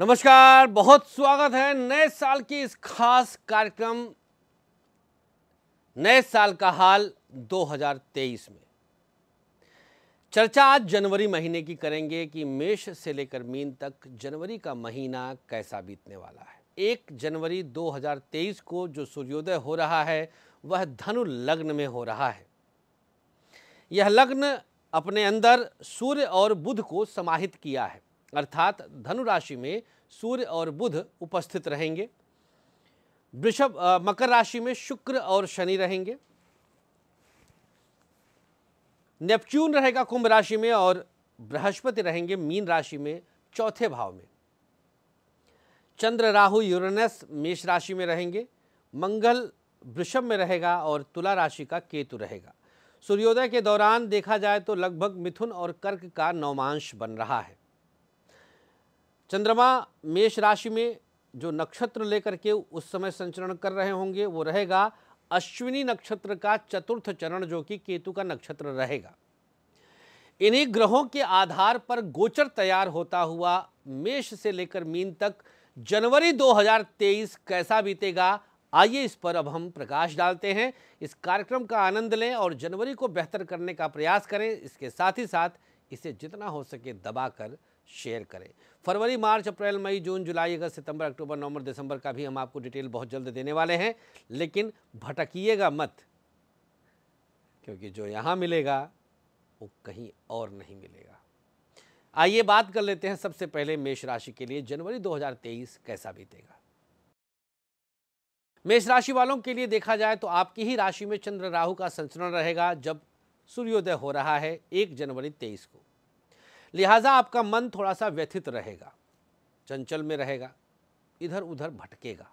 नमस्कार बहुत स्वागत है नए साल की इस खास कार्यक्रम नए साल का हाल 2023 में चर्चा आज जनवरी महीने की करेंगे कि मेष से लेकर मीन तक जनवरी का महीना कैसा बीतने वाला है एक जनवरी 2023 को जो सूर्योदय हो रहा है वह धनु लग्न में हो रहा है यह लग्न अपने अंदर सूर्य और बुध को समाहित किया है अर्थात धनु राशि में सूर्य और बुध उपस्थित रहेंगे वृषभ मकर राशि में शुक्र और शनि रहेंगे नेपच्यून रहेगा कुंभ राशि में और बृहस्पति रहेंगे मीन राशि में चौथे भाव में चंद्र राहु यूरेनस मेष राशि में रहेंगे मंगल वृषभ में रहेगा और तुला राशि का केतु रहेगा सूर्योदय के दौरान देखा जाए तो लगभग मिथुन और कर्क का नवमांश बन रहा है चंद्रमा मेष राशि में जो नक्षत्र लेकर के उस समय संचरण कर रहे होंगे वो रहेगा अश्विनी नक्षत्र का चतुर्थ चरण जो कि केतु का नक्षत्र रहेगा इन्हीं ग्रहों के आधार पर गोचर तैयार होता हुआ मेष से लेकर मीन तक जनवरी 2023 कैसा बीतेगा आइए इस पर अब हम प्रकाश डालते हैं इस कार्यक्रम का आनंद लें और जनवरी को बेहतर करने का प्रयास करें इसके साथ ही साथ इसे जितना हो सके दबाकर शेयर करें फरवरी मार्च अप्रैल मई जून जुलाई अगस्त सितंबर अक्टूबर नवंबर दिसंबर का भी हम आपको डिटेल बहुत जल्द देने वाले हैं लेकिन भटकिएगा मत क्योंकि जो यहाँ मिलेगा वो कहीं और नहीं मिलेगा आइए बात कर लेते हैं सबसे पहले मेष राशि के लिए जनवरी 2023 कैसा बीतेगा मेष राशि वालों के लिए देखा जाए तो आपकी ही राशि में चंद्र राहु का संचरण रहेगा जब सूर्योदय हो रहा है एक जनवरी तेईस को लिहाजा आपका मन थोड़ा सा व्यथित रहेगा चंचल में रहेगा इधर उधर भटकेगा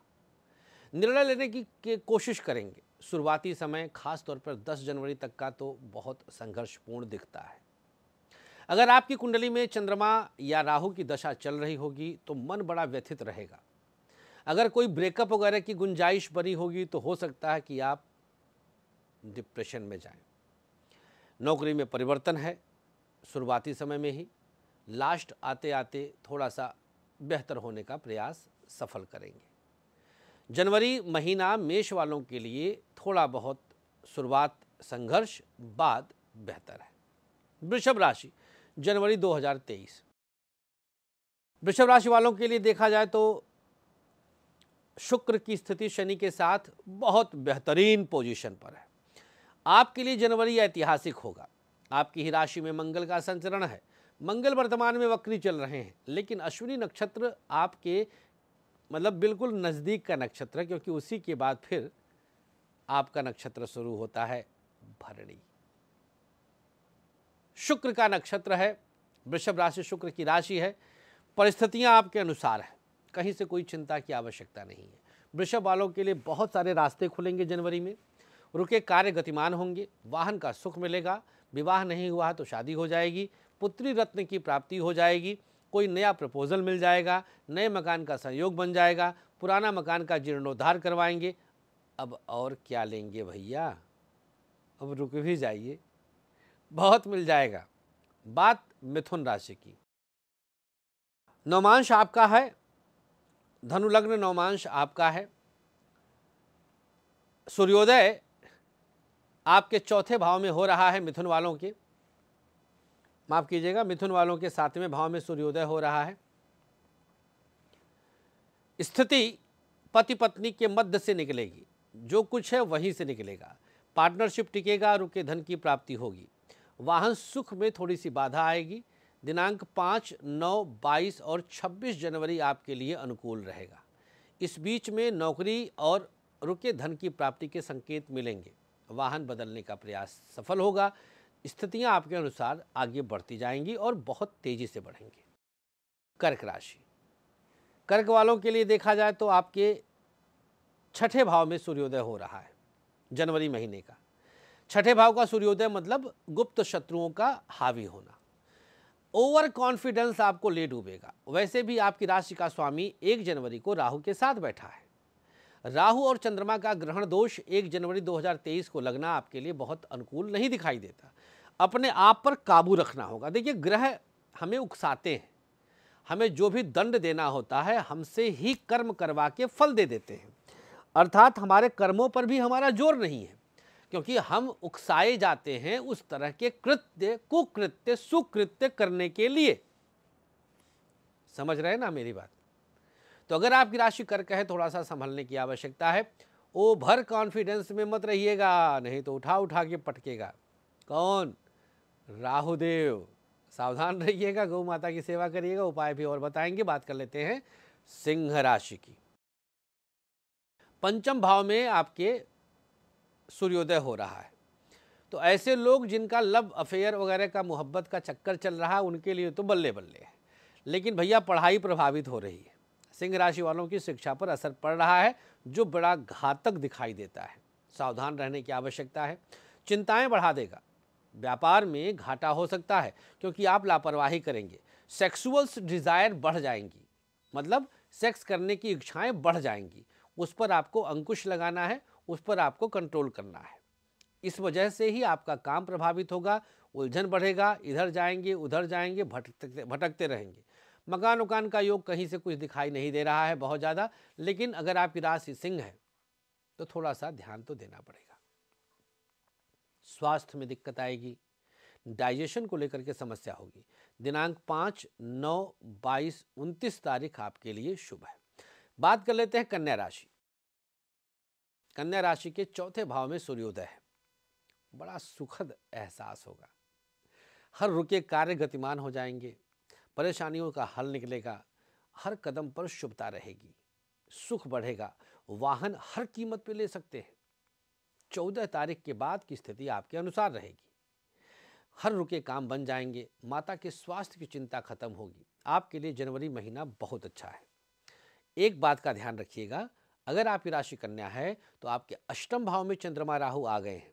निर्णय लेने की कोशिश करेंगे शुरुआती समय खास तौर पर 10 जनवरी तक का तो बहुत संघर्षपूर्ण दिखता है अगर आपकी कुंडली में चंद्रमा या राहु की दशा चल रही होगी तो मन बड़ा व्यथित रहेगा अगर कोई ब्रेकअप वगैरह की गुंजाइश बनी होगी तो हो सकता है कि आप डिप्रेशन में जाएं नौकरी में परिवर्तन है शुरुआती समय में ही लास्ट आते आते थोड़ा सा बेहतर होने का प्रयास सफल करेंगे जनवरी महीना मेष वालों के लिए थोड़ा बहुत शुरुआत संघर्ष बाद बेहतर है वृषभ राशि जनवरी 2023 वृषभ राशि वालों के लिए देखा जाए तो शुक्र की स्थिति शनि के साथ बहुत बेहतरीन पोजीशन पर है आपके लिए जनवरी ऐतिहासिक होगा आपकी ही राशि में मंगल का संचरण है मंगल वर्तमान में वक्री चल रहे हैं लेकिन अश्विनी नक्षत्र आपके मतलब बिल्कुल नज़दीक का नक्षत्र है क्योंकि उसी के बाद फिर आपका नक्षत्र शुरू होता है भरणी शुक्र का नक्षत्र है वृषभ राशि शुक्र की राशि है परिस्थितियां आपके अनुसार हैं कहीं से कोई चिंता की आवश्यकता नहीं है वृषभ वालों के लिए बहुत सारे रास्ते खुलेंगे जनवरी में रुके कार्य गतिमान होंगे वाहन का सुख मिलेगा विवाह नहीं हुआ तो शादी हो जाएगी पुत्री रत्न की प्राप्ति हो जाएगी कोई नया प्रपोजल मिल जाएगा नए मकान का संयोग बन जाएगा पुराना मकान का जीर्णोद्धार करवाएंगे अब और क्या लेंगे भैया अब रुक भी जाइए बहुत मिल जाएगा बात मिथुन राशि की नवमांश आपका है धनुलग्न नवमांश आपका है सूर्योदय आपके चौथे भाव में हो रहा है मिथुन वालों के माफ़ कीजिएगा मिथुन वालों के सातवें भाव में सूर्योदय हो रहा है स्थिति पति पत्नी के मध्य से निकलेगी जो कुछ है वहीं से निकलेगा पार्टनरशिप टिकेगा और उनके धन की प्राप्ति होगी वाहन सुख में थोड़ी सी बाधा आएगी दिनांक पाँच नौ बाईस और छब्बीस जनवरी आपके लिए अनुकूल रहेगा इस बीच में नौकरी और रुके धन की प्राप्ति के संकेत मिलेंगे वाहन बदलने का प्रयास सफल होगा स्थितियां आपके अनुसार आगे बढ़ती जाएंगी और बहुत तेजी से बढ़ेंगी कर्क राशि कर्क वालों के लिए देखा जाए तो आपके छठे भाव में सूर्योदय हो रहा है जनवरी महीने का छठे भाव का सूर्योदय मतलब गुप्त शत्रुओं का हावी होना ओवर कॉन्फिडेंस आपको ले डूबेगा वैसे भी आपकी राशि का स्वामी एक जनवरी को राहु के साथ बैठा है राहु और चंद्रमा का ग्रहण दोष 1 जनवरी 2023 को लगना आपके लिए बहुत अनुकूल नहीं दिखाई देता अपने आप पर काबू रखना होगा देखिए ग्रह हमें उकसाते हैं हमें जो भी दंड देना होता है हमसे ही कर्म करवा के फल दे देते हैं अर्थात हमारे कर्मों पर भी हमारा जोर नहीं है क्योंकि हम उकसाए जाते हैं उस तरह के कृत्य कुकृत्य सुकृत्य करने के लिए समझ रहे हैं ना मेरी बात तो अगर आपकी राशि कर्क है थोड़ा सा संभलने की आवश्यकता है ओवर कॉन्फिडेंस में मत रहिएगा नहीं तो उठा उठा के पटकेगा कौन राहुदेव सावधान रहिएगा गौ माता की सेवा करिएगा उपाय भी और बताएंगे बात कर लेते हैं सिंह राशि की पंचम भाव में आपके सूर्योदय हो रहा है तो ऐसे लोग जिनका लव अफेयर वगैरह का मोहब्बत का चक्कर चल रहा है उनके लिए तो बल्ले बल्ले है लेकिन भैया पढ़ाई प्रभावित हो रही है सिंह राशि वालों की शिक्षा पर असर पड़ रहा है जो बड़ा घातक दिखाई देता है सावधान रहने की आवश्यकता है चिंताएं बढ़ा देगा व्यापार में घाटा हो सकता है क्योंकि आप लापरवाही करेंगे सेक्सुअल्स डिज़ायर बढ़ जाएंगी मतलब सेक्स करने की इच्छाएं बढ़ जाएंगी उस पर आपको अंकुश लगाना है उस पर आपको कंट्रोल करना है इस वजह से ही आपका काम प्रभावित होगा उलझन बढ़ेगा इधर जाएंगे उधर जाएंगे भटकते भटकते रहेंगे मकान उकान का योग कहीं से कुछ दिखाई नहीं दे रहा है बहुत ज़्यादा लेकिन अगर आपकी राशि सिंह है तो थोड़ा सा ध्यान तो देना पड़ेगा स्वास्थ्य में दिक्कत आएगी डाइजेशन को लेकर के समस्या होगी दिनांक पाँच नौ बाईस उनतीस तारीख आपके लिए शुभ है बात कर लेते हैं कन्या राशि कन्या राशि के चौथे भाव में सूर्योदय है बड़ा सुखद एहसास होगा हर रुके कार्य गतिमान हो जाएंगे परेशानियों का हल निकलेगा हर कदम पर शुभता रहेगी सुख बढ़ेगा वाहन हर कीमत पे ले सकते हैं चौदह तारीख के बाद की स्थिति आपके अनुसार रहेगी हर रुके काम बन जाएंगे माता के स्वास्थ्य की चिंता खत्म होगी आपके लिए जनवरी महीना बहुत अच्छा है एक बात का ध्यान रखिएगा अगर आपकी राशि कन्या है तो आपके अष्टम भाव में चंद्रमा राहु आ गए हैं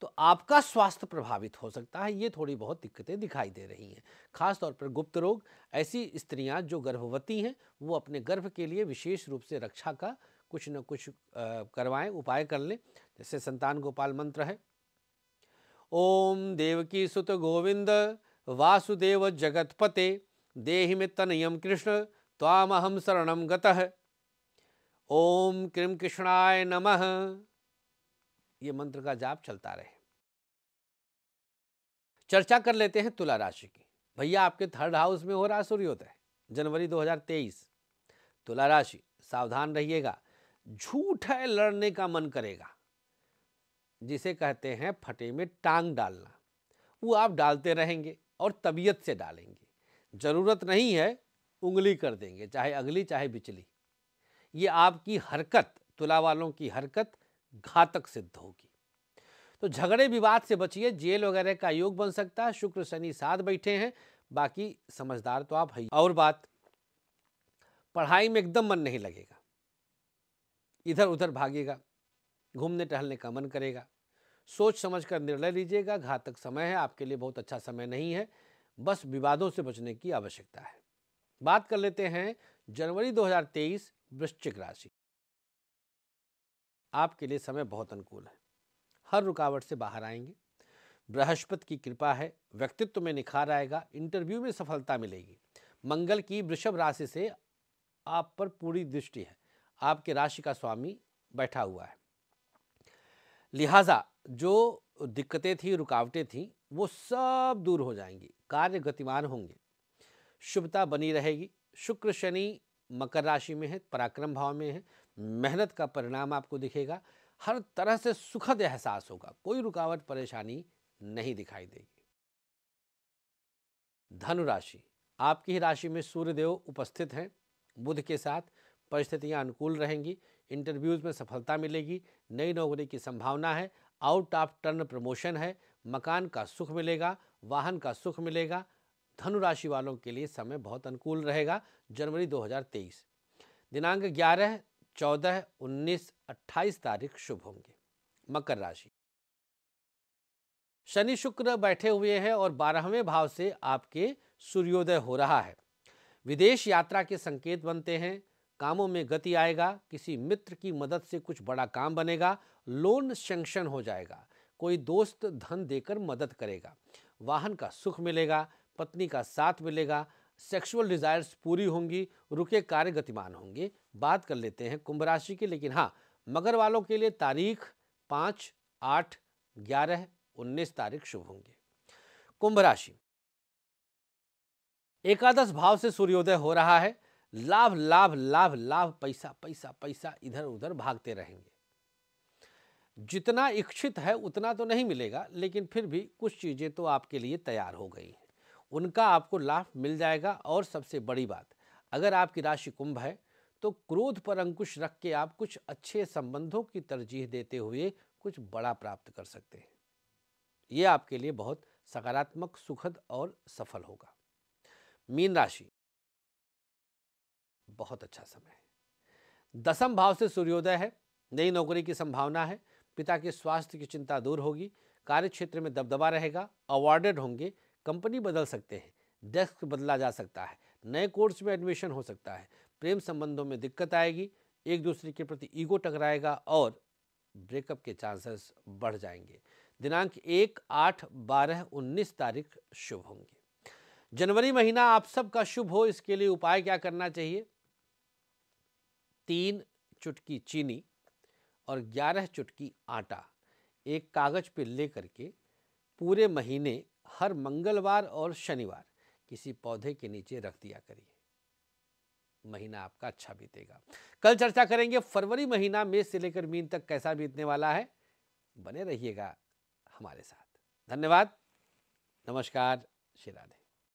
तो आपका स्वास्थ्य प्रभावित हो सकता है ये थोड़ी बहुत दिक्कतें दिखाई दे रही हैं खासतौर पर गुप्त रोग ऐसी स्त्रियां जो गर्भवती हैं वो अपने गर्भ के लिए विशेष रूप से रक्षा का कुछ न कुछ करवाएं उपाय कर लें जैसे संतान गोपाल मंत्र है ओम देवकी सुत गोविंद वासुदेव जगतपते देहि में तनयम कृष्ण तामहम शरणम गतः ओम कृम कृष्णाय नमः ये मंत्र का जाप चलता रहे चर्चा कर लेते हैं तुला राशि की भैया आपके थर्ड हाउस में हो रहा सूर्योदय जनवरी 2023 तुला राशि सावधान रहिएगा झूठ है लड़ने का मन करेगा जिसे कहते हैं फटे में टांग डालना वो आप डालते रहेंगे और तबीयत से डालेंगे ज़रूरत नहीं है उंगली कर देंगे चाहे अगली चाहे बिचली ये आपकी हरकत तुला वालों की हरकत घातक सिद्ध होगी तो झगड़े विवाद से बचिए जेल वगैरह का योग बन सकता है शुक्र शनि साथ बैठे हैं बाकी समझदार तो आप है और बात पढ़ाई में एकदम मन नहीं लगेगा इधर उधर भागेगा घूमने टहलने का मन करेगा सोच समझ कर निर्णय लीजिएगा घातक समय है आपके लिए बहुत अच्छा समय नहीं है बस विवादों से बचने की आवश्यकता है बात कर लेते हैं जनवरी 2023 वृश्चिक राशि आपके लिए समय बहुत अनुकूल है हर रुकावट से बाहर आएंगे बृहस्पति की कृपा है व्यक्तित्व में निखार आएगा इंटरव्यू में सफलता मिलेगी मंगल की वृषभ राशि से आप पर पूरी दृष्टि है आपके राशि का स्वामी बैठा हुआ है लिहाजा जो दिक्कतें थी रुकावटें थी वो सब दूर हो जाएंगी कार्य गतिमान होंगे शुभता बनी रहेगी शुक्र शनि मकर राशि में है पराक्रम भाव में है मेहनत का परिणाम आपको दिखेगा हर तरह से सुखद एहसास होगा कोई रुकावट परेशानी नहीं दिखाई देगी धनु राशि आपकी ही राशि में सूर्यदेव उपस्थित हैं बुध के साथ परिस्थितियां अनुकूल रहेंगी इंटरव्यूज़ में सफलता मिलेगी नई नौकरी की संभावना है आउट ऑफ टर्न प्रमोशन है मकान का सुख मिलेगा वाहन का सुख मिलेगा धनु राशि वालों के लिए समय बहुत अनुकूल रहेगा जनवरी 2023 दिनांक 11 चौदह उन्नीस अट्ठाईस तारीख शुभ होंगे मकर राशि शनि शुक्र बैठे हुए हैं और बारहवें भाव से आपके सूर्योदय हो रहा है विदेश यात्रा के संकेत बनते हैं कामों में गति आएगा किसी मित्र की मदद से कुछ बड़ा काम बनेगा लोन सेंक्शन हो जाएगा कोई दोस्त धन देकर मदद करेगा वाहन का सुख मिलेगा पत्नी का साथ मिलेगा सेक्सुअल डिजायर्स पूरी होंगी रुके कार्य गतिमान होंगे बात कर लेते हैं कुंभ राशि की लेकिन हाँ मगर वालों के लिए तारीख पाँच आठ ग्यारह उन्नीस तारीख शुभ होंगे कुंभ राशि एकादश भाव से सूर्योदय हो रहा है लाभ लाभ लाभ लाभ पैसा पैसा पैसा इधर उधर भागते रहेंगे जितना इच्छित है उतना तो नहीं मिलेगा लेकिन फिर भी कुछ चीज़ें तो आपके लिए तैयार हो गई हैं उनका आपको लाभ मिल जाएगा और सबसे बड़ी बात अगर आपकी राशि कुंभ है तो क्रोध पर अंकुश रख के आप कुछ अच्छे संबंधों की तरजीह देते हुए कुछ बड़ा प्राप्त कर सकते हैं ये आपके लिए बहुत सकारात्मक सुखद और सफल होगा मीन राशि बहुत अच्छा समय है दसम भाव से सूर्योदय है नई नौकरी की संभावना है पिता के स्वास्थ्य की चिंता दूर होगी कार्य क्षेत्र में दबदबा रहेगा अवार्डेड होंगे कंपनी बदल सकते हैं डेस्क बदला जा सकता है नए कोर्स में एडमिशन हो सकता है प्रेम संबंधों में दिक्कत आएगी एक दूसरे के प्रति ईगो टकराएगा और ब्रेकअप के चांसेस बढ़ जाएंगे दिनांक एक आठ बारह उन्नीस तारीख शुभ होंगे जनवरी महीना आप सबका शुभ हो इसके लिए उपाय क्या करना चाहिए तीन चुटकी चीनी और ग्यारह चुटकी आटा एक कागज पर ले करके पूरे महीने हर मंगलवार और शनिवार किसी पौधे के नीचे रख दिया करिए महीना आपका अच्छा बीतेगा कल चर्चा करेंगे फरवरी महीना मेष से लेकर मीन तक कैसा बीतने वाला है बने रहिएगा हमारे साथ धन्यवाद नमस्कार श्री राधे